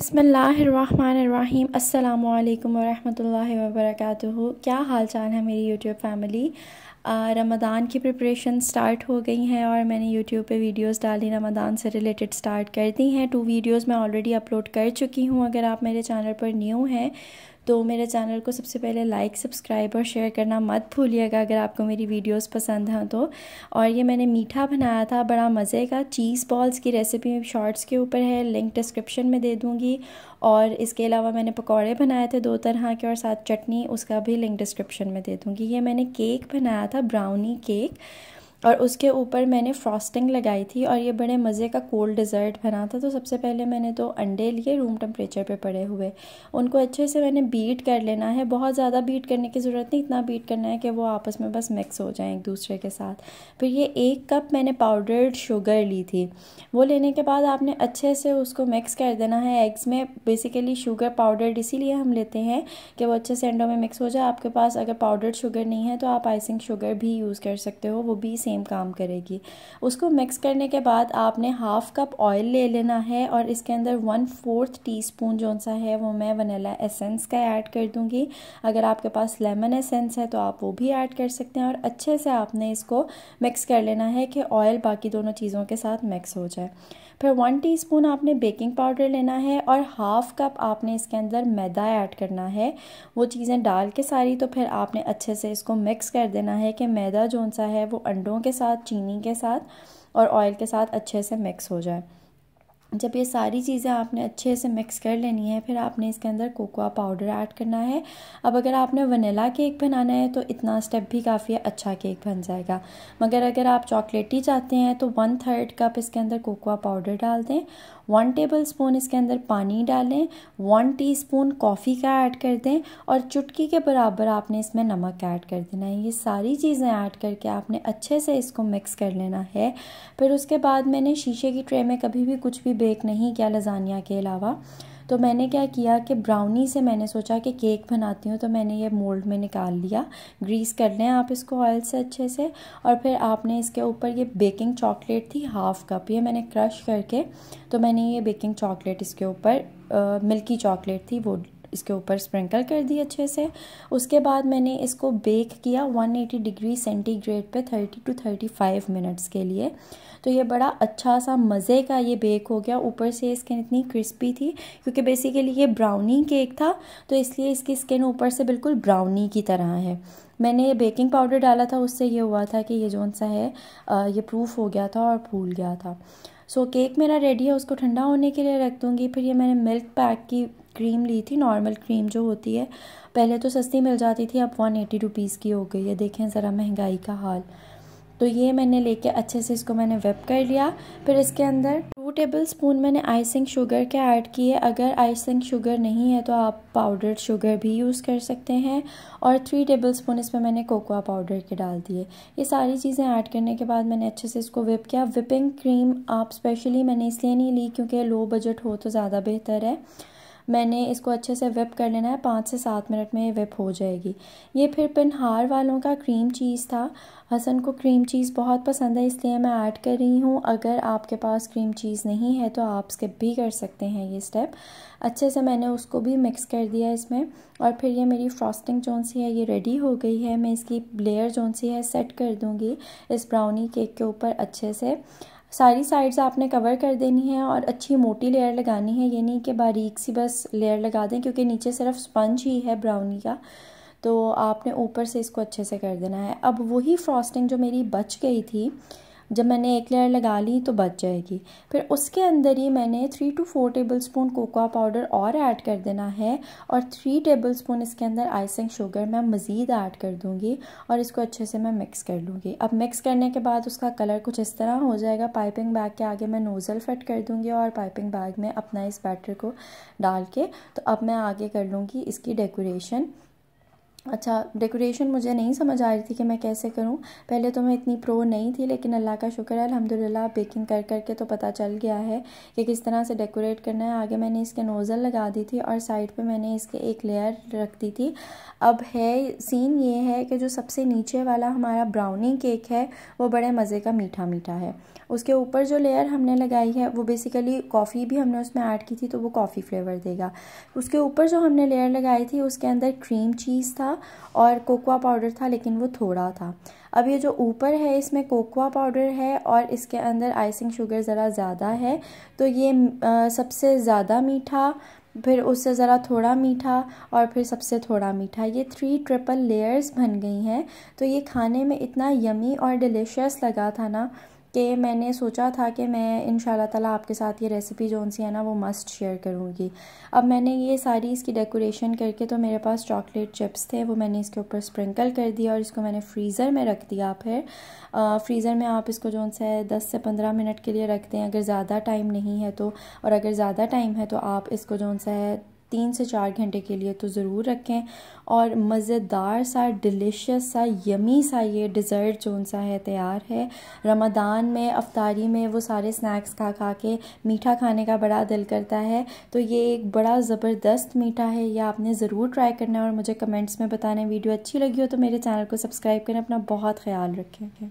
बसमीम् अल्लाम वरहमल क्या हाल चाल है मेरी यूट्यूब फैमिली रमदान की प्रिपरेशन स्टार्ट हो गई हैं और मैंने यूट्यूब पे वीडियोस डाली रमदान से रिलेटेड स्टार्ट कर दी हैं टू वीडियोस मैं ऑलरेडी अपलोड कर चुकी हूँ अगर आप मेरे चैनल पर न्यू हैं तो मेरे चैनल को सबसे पहले लाइक सब्सक्राइब और शेयर करना मत भूलिएगा अगर आपको मेरी वीडियोस पसंद हैं तो और ये मैंने मीठा बनाया था बड़ा मज़े का चीज़ बॉल्स की रेसिपी शॉर्ट्स के ऊपर है लिंक डिस्क्रिप्शन में दे दूँगी और इसके अलावा मैंने पकौड़े बनाए थे दो तरह के और साथ चटनी उसका भी लिंक डिस्क्रिप्शन में दे दूँगी ये मैंने केक बनाया था ब्राउनी केक और उसके ऊपर मैंने फ्रॉस्टिंग लगाई थी और ये बड़े मज़े का कोल्ड डिज़र्ट बना था तो सबसे पहले मैंने तो अंडे लिए रूम टेम्परेचर पे पड़े हुए उनको अच्छे से मैंने बीट कर लेना है बहुत ज़्यादा बीट करने की ज़रूरत नहीं इतना बीट करना है कि वो आपस में बस मिक्स हो जाएं एक दूसरे के साथ फिर ये एक कप मैंने पाउडर्ड शुगर ली थी वो लेने के बाद आपने अच्छे से उसको मिक्स कर देना है एग्स में बेसिकली शुगर पाउडर्ड इसीलिए हम लेते हैं कि वो अच्छे से अंडों में मिक्स हो जाए आपके पास अगर पाउडर्ड शुगर नहीं है तो आप आइसिंग शुगर भी यूज़ कर सकते हो वो भी सेम काम करेगी उसको मिक्स करने के बाद आपने हाफ़ कप ऑयल ले लेना है और इसके अंदर वन फोर्थ टी स्पून जो सा है वो मैं वनीला एसेंस का ऐड कर दूँगी अगर आपके पास लेमन एसेंस है तो आप वो भी ऐड कर सकते हैं और अच्छे से आपने इसको मिक्स कर लेना है कि ऑयल बाकी दोनों चीज़ों के साथ मिक्स हो जाए फिर वन टीस्पून आपने बेकिंग पाउडर लेना है और हाफ़ कप आपने इसके अंदर मैदा ऐड करना है वो चीज़ें डाल के सारी तो फिर आपने अच्छे से इसको मिक्स कर देना है कि मैदा जो सा है वो अंडों दोनों के साथ चीनी के साथ और ऑयल के साथ अच्छे से मिक्स हो जाए जब ये सारी चीज़ें आपने अच्छे से मिक्स कर लेनी है फिर आपने इसके अंदर कोकोआ पाउडर ऐड करना है अब अगर आपने वनीला केक बनाना है तो इतना स्टेप भी काफ़ी अच्छा केक बन जाएगा मगर अगर आप चॉकलेटी चाहते हैं तो वन थर्ड कप इसके अंदर कोकोआ पाउडर डाल दें वन टेबल स्पून इसके अंदर पानी डालें वन स्पून कॉफ़ी का ऐड कर दें और चुटकी के बराबर आपने इसमें नमक ऐड कर देना है ये सारी चीज़ें ऐड करके आपने अच्छे से इसको मिक्स कर लेना है फिर उसके बाद मैंने शीशे की ट्रे में कभी भी कुछ भी बेक नहीं किया लजानिया के अलावा तो मैंने क्या किया कि ब्राउनी से मैंने सोचा कि केक बनाती हूँ तो मैंने ये मोल्ड में निकाल लिया ग्रीस कर लें आप इसको ऑयल से अच्छे से और फिर आपने इसके ऊपर ये बेकिंग चॉकलेट थी हाफ़ कप ये मैंने क्रश करके तो मैंने ये बेकिंग चॉकलेट इसके ऊपर मिल्की चॉकलेट थी वो इसके ऊपर स्प्रिंकल कर दी अच्छे से उसके बाद मैंने इसको बेक किया 180 डिग्री सेंटीग्रेड पे 30 टू 35 मिनट्स के लिए तो ये बड़ा अच्छा सा मज़े का ये बेक हो गया ऊपर से स्किन इतनी क्रिस्पी थी क्योंकि बेसिकली ये ब्राउनी केक था तो इसलिए इसकी स्किन ऊपर से बिल्कुल ब्राउनी की तरह है मैंने ये बेकिंग पाउडर डाला था उससे ये हुआ था कि ये जौन सा है ये प्रूफ हो गया था और फूल गया था सो so, केक मेरा रेडी है उसको ठंडा होने के लिए रख दूँगी फिर ये मैंने मिल्क पैक की क्रीम ली थी नॉर्मल क्रीम जो होती है पहले तो सस्ती मिल जाती थी अब वन एटी रुपीज़ की हो गई है देखें ज़रा महंगाई का हाल तो ये मैंने लेके अच्छे से इसको मैंने वेप कर लिया फिर इसके अंदर टू टेबल स्पून मैंने आइसिंग शुगर के ऐड किए अगर आइसिंग शुगर नहीं है तो आप पाउडर्ड शुगर भी यूज़ कर सकते हैं और थ्री टेबल स्पून इसमें मैंने कोकोआ पाउडर के डाल दिए ये सारी चीज़ें ऐड करने के बाद मैंने अच्छे से इसको विप किया विपिंग क्रीम आप स्पेशली मैंने इसलिए नहीं ली क्योंकि लो बजट हो तो ज़्यादा बेहतर है मैंने इसको अच्छे से विप कर लेना है पाँच से सात मिनट में विप हो जाएगी ये फिर पिनहार वालों का क्रीम चीज़ था हसन को क्रीम चीज़ बहुत पसंद है इसलिए मैं ऐड कर रही हूँ अगर आपके पास क्रीम चीज़ नहीं है तो आप स्किप भी कर सकते हैं ये स्टेप अच्छे से मैंने उसको भी मिक्स कर दिया इसमें और फिर ये मेरी फ्रॉस्टिंग जोन सी है ये रेडी हो गई है मैं इसकी लेयर जोन सी है सेट कर दूँगी इस ब्राउनी केक के ऊपर अच्छे से सारी साइड्स आपने कवर कर देनी है और अच्छी मोटी लेयर लगानी है ये नहीं कि बारीक सी बस लेयर लगा दें क्योंकि नीचे सिर्फ स्पंज ही है ब्राउनी का तो आपने ऊपर से इसको अच्छे से कर देना है अब वही फ्रॉस्टिंग जो मेरी बच गई थी जब मैंने एक लेयर लगा ली तो बच जाएगी फिर उसके अंदर ही मैंने three two four tablespoon cocoa powder और ऐड कर देना है और थ्री टेबल स्पून इसके अंदर आइसिंग शुगर मैं मज़ीद ऐड कर दूँगी और इसको अच्छे से मैं मिक्स कर लूँगी अब मिक्स करने के बाद उसका कलर कुछ इस तरह हो जाएगा पाइपिंग बैग के आगे मैं नोज़ल फिट कर दूँगी और पाइपिंग बैग में अपना इस बैटर को डाल के तो अब मैं आगे कर लूँगी इसकी डेकोरेशन अच्छा डेकोरेशन मुझे नहीं समझ आ रही थी कि मैं कैसे करूं पहले तो मैं इतनी प्रो नहीं थी लेकिन अल्लाह का शुक्र है अल्हम्दुलिल्लाह बेकिंग कर कर के तो पता चल गया है कि किस तरह से डेकोरेट करना है आगे मैंने इसके नोज़ल लगा दी थी और साइड पे मैंने इसके एक लेयर रख दी थी अब है सीन ये है कि जो सबसे नीचे वाला हमारा ब्राउनी केक है वो बड़े मज़े का मीठा मीठा है उसके ऊपर जो लेयर हमने लगाई है वो बेसिकली कॉफ़ी भी हमने उसमें ऐड की थी तो वो कॉफ़ी फ्लेवर देगा उसके ऊपर जो हमने लेयर लगाई थी उसके अंदर क्रीम चीज़ था था और कोकोआ पाउडर था लेकिन वो थोड़ा था अब ये जो ऊपर है इसमें कोकोआ पाउडर है और इसके अंदर आइसिंग शुगर ज़रा ज़्यादा है तो ये सबसे ज़्यादा मीठा फिर उससे ज़रा थोड़ा मीठा और फिर सबसे थोड़ा मीठा ये थ्री ट्रिपल लेयर्स बन गई हैं तो ये खाने में इतना यमी और डिलीशियस लगा था ना कि मैंने सोचा था कि मैं इन ताला आपके साथ ये रेसिपी जोन सी है ना वो मस्ट शेयर करूँगी अब मैंने ये सारी इसकी डेकोरेशन करके तो मेरे पास चॉकलेट चिप्स थे वो मैंने इसके ऊपर स्प्रिंकल कर दिया और इसको मैंने फ्रीज़र में रख दिया फिर फ्रीज़र में आप इसको जो सा है दस से पंद्रह मिनट के लिए रख दें अगर ज़्यादा टाइम नहीं है तो और अगर ज़्यादा टाइम है तो आप इसको जो सा है तीन से चार घंटे के लिए तो ज़रूर रखें और मज़ेदार सा डिलिशियस सा यमी सा ये डिज़र्ट जोन सा है तैयार है रमदान में अफ्तारी में वो सारे स्नैक्स खा खा के मीठा खाने का बड़ा दिल करता है तो ये एक बड़ा ज़बरदस्त मीठा है यह आपने ज़रूर ट्राई करना है और मुझे कमेंट्स में बताना वीडियो अच्छी लगी हो तो मेरे चैनल को सब्सक्राइब करें अपना बहुत ख्याल रखें